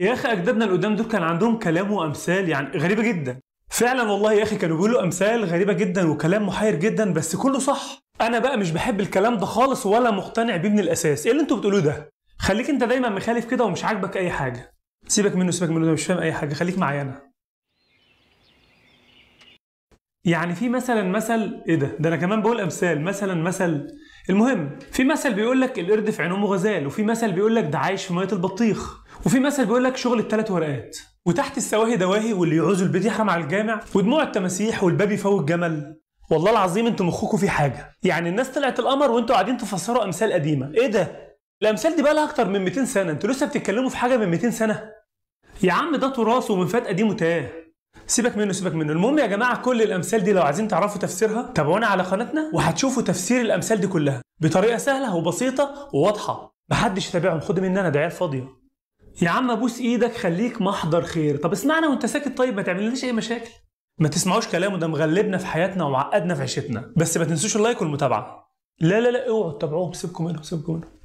يا اخي اجدادنا القدام دول كان عندهم كلام وامثال يعني غريبه جدا فعلا والله يا اخي كانوا بيقولوا امثال غريبه جدا وكلام محير جدا بس كله صح انا بقى مش بحب الكلام ده خالص ولا مقتنع بيه من الاساس ايه اللي انتوا بتقولوه ده خليك انت دايما مخالف كده ومش عاجبك اي حاجه سيبك منه سيبك منه ده مش فاهم اي حاجه خليك معايا انا يعني في مثلا مثل ايه ده ده انا كمان بقول امثال مثلا مثل المهم في مثل بيقول لك القرد في عين امه غزال وفي مثل بيقول لك ده عايش في ميه البطيخ وفي مثل بيقول لك شغل الثلاث ورقات وتحت السواهي دواهي واللي يعوز البيت يحرم على الجامع ودموع التماسيح والباب يفوق الجمل والله العظيم انتوا مخكم في حاجه يعني الناس طلعت القمر وانتوا قاعدين تفسروا امثال قديمه ايه ده الامثال دي بقى لها اكتر من 200 سنه انتوا لسه بتتكلموا في حاجه من 200 سنه يا عم ده تراث ومن فات قديم وتاه سيبك منه سيبك منه المهم يا جماعه كل الامثال دي لو عايزين تعرفوا تفسيرها تابعونا على قناتنا وهتشوفوا تفسير الامثال دي كلها بطريقه سهله وبسيطه وواضحه محدش يتابعهم خد مننا انا فاضيه يا عم ابوس ايدك خليك محضر خير طب اسمعنا وانت ساكت طيب ما تعملناش اي مشاكل ما تسمعوش كلامه ده مغلبنا في حياتنا ومعقدنا في عيشتنا بس ما تنسوش اللايك والمتابعه لا لا لا اوعوا تتابعوهم سيبكم منهم سيبكم منهم